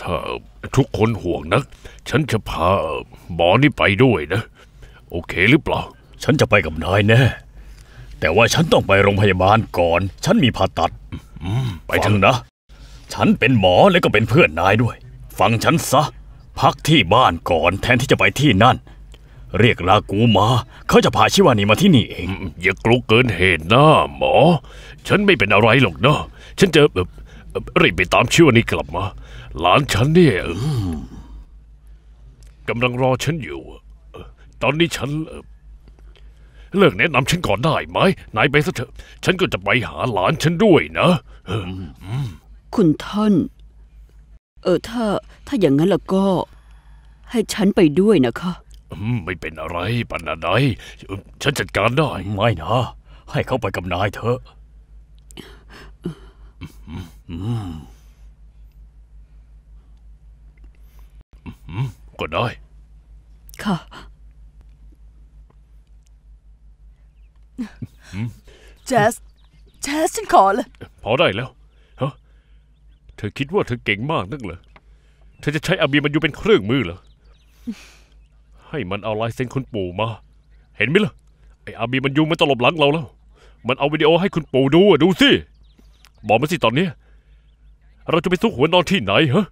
ถ้าทุกคนห่วงนะฉันจะพาหมอนี่ไปด้วยนะ โอเคหรือเปล่า ฉันจะไปกับนายแน่แต่ว่าฉันต้องไปโรงพยาบาลก่อน ฉันมีผ่าตัดไปถึงนะ ฉันเป็นหมอและก็เป็นเพื่อนนายด้วย ฟังฉันซะ พักที่บ้านก่อน แทนที่จะไปที่นั่น เรียกลากูมาเขาจะพาชิวานีมาที่นี่เอง อย่ากลุกเกินเหตุนะหมอ ฉันไม่เป็นอะไรหรอกเนาะฉันจะแบบรีบไปตามชื่อนี้กลับมา หลานฉันเนี่ยกำลังรอฉันอยู่ตอนนี้ฉันเลิกแนะนำฉันก่อนได้ไหมนายไปซะเถอะฉันก็จะไปหาหลานฉันด้วยนะคุณท่าน เออ ถ้า ถ้าอย่างนั้นละก็ ให้ฉันไปด้วยนะคะไม่เป็นอะไรปันนาไดฉันจัดการได้ไม่นะให้เขาไปกับนายเถอะก็ได้ค่ะแจสแจสฉันขอเลยพอได้แล้ว ฮะ เธอคิดว่าเธอเก่งมากนักเหรอ เธอจะใช้อาบีมันอยู่เป็นเครื่องมือเหรอให้มันเอาลายเซ็นคุณปู่มา เห็นไหมล่ะไออาบีมันยูมันตลบหลังเราแล้ว มันเอาวิดีโอให้คุณปู่ดูอะดูสิ บอกมาสิตอนนี้เราจะไปซุกหัวนอนที่ไหนฮะ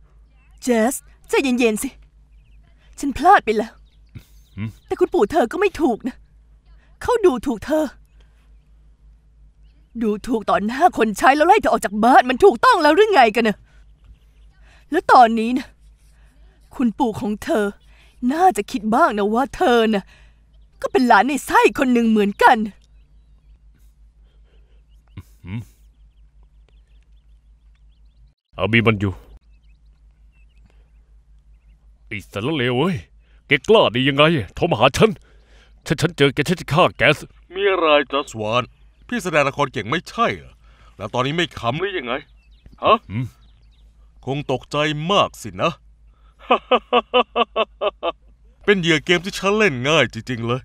เจสใจเย็นๆสิ ฉันพลาดไปแล้ว แต่คุณปู่เธอก็ไม่ถูกนะ เขาดูถูกเธอ ดูถูกต่อหน้าคนใช้แล้วไล่เธอออกจากบ้าน มันถูกต้องแล้วหรือไงกันเนะแล้วตอนนี้นะ คุณปู่ของเธอ น่าจะคิดบ้างนะว่า เธอนะ่ะ ก็เป็นหลานในไส้คนหนึ่งเหมือนกันเอามีมันอยู่ไอ้สารเลวเว้ยแกกล้าได้ยังไง โทรมาหาฉันถ้าฉันเจอแกฉันจะฆ่าแกส มีอะไรจัสวานพี่แสดงละครเก่งไม่ใช่เหรอ แล้วตอนนี้ไม่ขำหรือยังไง ฮะ คงตกใจมากสินะ เป็นเหยื่อเกมที่ฉันเล่นง่ายจริง ๆ เลย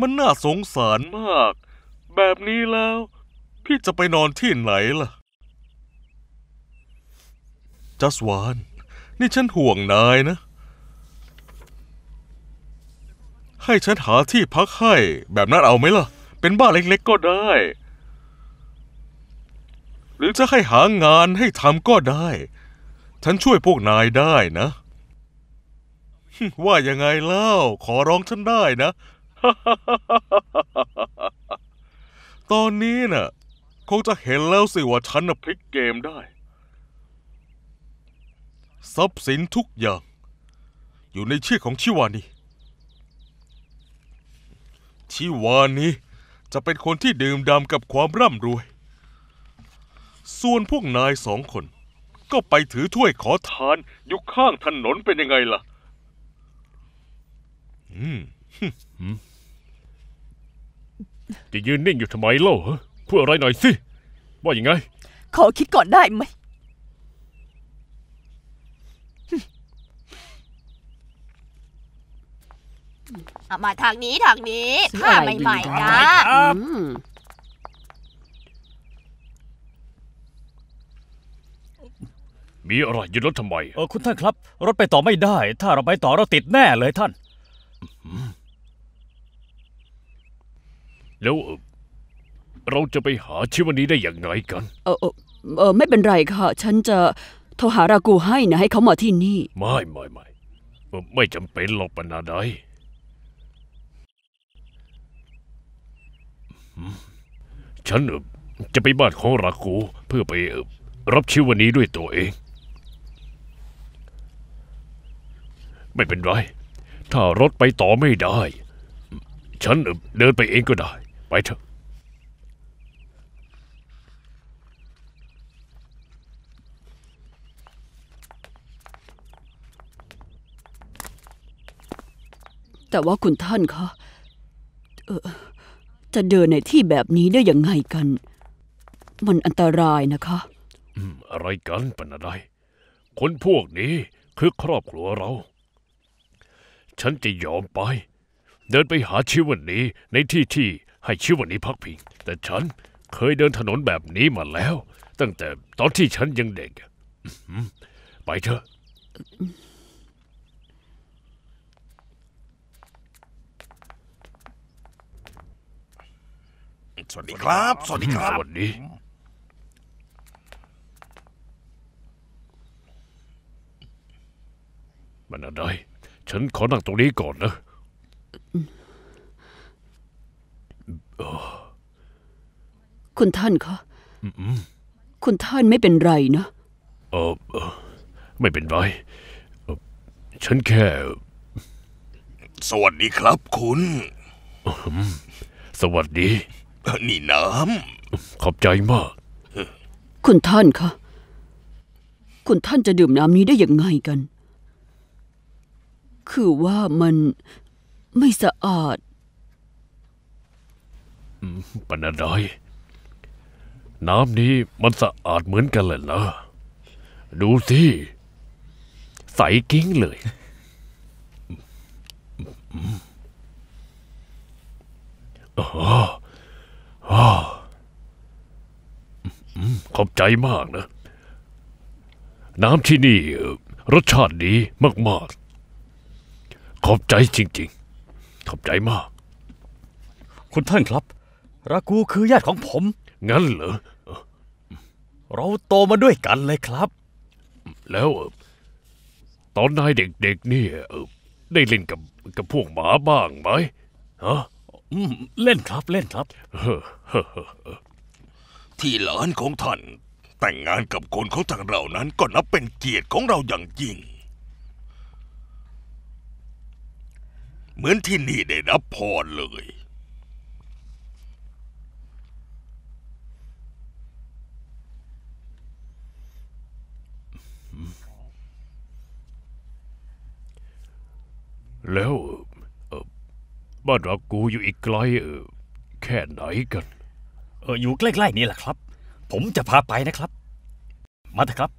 มันน่าสงสารมาก แบบนี้แล้ว พี่จะไปนอนที่ไหนล่ะจัสวาน นี่ฉันห่วงนายนะ ให้ฉันหาที่พักให้แบบนั้นเอาไหมล่ะ เป็นบ้านเล็กๆก็ได้ หรือจะให้หางานให้ทำก็ได้ ฉันช่วยพวกนายได้นะ ว่ายังไงเล่าขอร้องฉันได้นะ ตอนนี้นะ่ะคงจะเห็นแล้วสิว่าฉันน่ะพลิกเกมได้ทรัพย์สินทุกอย่าง อยู่ในชื่อของชิวานี ชิวานี จะเป็นคนที่ดื่มด่ำกับความร่ำรวย ส่วนพวกนายสองคน ก็ไปถือถ้วยขอทานอยู่ข้างถนนเป็นยังไงล่ะ อืม จะยืนนิ่งอยู่ทำไมเล่าฮะพูดอะไรหน่อยสิ ว่าอย่างไง ขอคิดก่อนได้ไหมเอามาทางนี้ทางนี้ผ้าใหม่ๆนะมีอะไรยึดรถทำไม เออคุณท่านครับรถไปต่อไม่ได้ ถ้าเราไปต่อเราติดแน่เลยท่านแล้วเราจะไปหาชิวันนี้ได้อย่างไรกัน เออเออไม่เป็นไรค่ะ ฉันจะโทรหารากูให้นะให้เขามาที่นี่ ไม่ไม่ไม่ไม่จำเป็นหรอกปนาได้ฉันจะไปบ้านของรากู เพื่อไปรับชีวันนี้ด้วยตัวเอง ไม่เป็นไร ถ้ารถไปต่อไม่ได้ ฉันเดินไปเองก็ได้ ไปเถอะ แต่ว่าคุณท่านคะเออจะเดินในที่แบบนี้ได้ยังไงกัน มันอันตรายนะคะอะไรกันปนอะไร คนพวกนี้คือครอบครัวเรา ฉันจะยอมไป เดินไปหาชิวันนี้ในที่ที่ให้ชิวันนี้พักพิง แต่ฉันเคยเดินถนนแบบนี้มาแล้ว ตั้งแต่ตอนที่ฉันยังเด็กไปเถอะสวัสดีครับ สวัสดีครับสวัสดีมันอะไรฉันขอนั่งตรงนี้ก่อนนะคุณท่านคะคุณท่านไม่เป็นไรนะเออไม่เป็นไรฉันแค่ สวัสดีครับ คุณสวัสดีนี่น้ำขอบใจมาก คุณท่านคะ คุณท่านจะดื่มน้ำนี้ได้อย่างไงกัน คือว่ามันไม่สะอาดปนดอย น้ำนี้มันสะอาดเหมือนกันเลยนะ ดูสิ ใสกิ้งเลยอ๋อขอบใจมากนะน้ำที่นี่รสชาติดีมาก ๆ ขอบใจจริง ๆ ขอบใจมาก คุณท่านครับ รากูคือญาติของผม งั้นเหรอ เราโตมาด้วยกันเลยครับ แล้ว ตอนนายเด็กๆนี่ได้เล่นกับกับพวกหมาบ้างไหมฮะอืมเล่นครับเล่นครับ ที่หลานของท่าน แต่งงานกับคนของทางเรานั้น ก็นับเป็นเกียรติของเราอย่างยิ่งเหมือนที่นี่ได้รับพรเลยแล้วบ้านรักกูอยู่อีกไกลเออแค่ไหนกันเอออยู่ใกล้ๆนี่แหละครับ ผมจะพาไปนะครับ มาเถอะครับ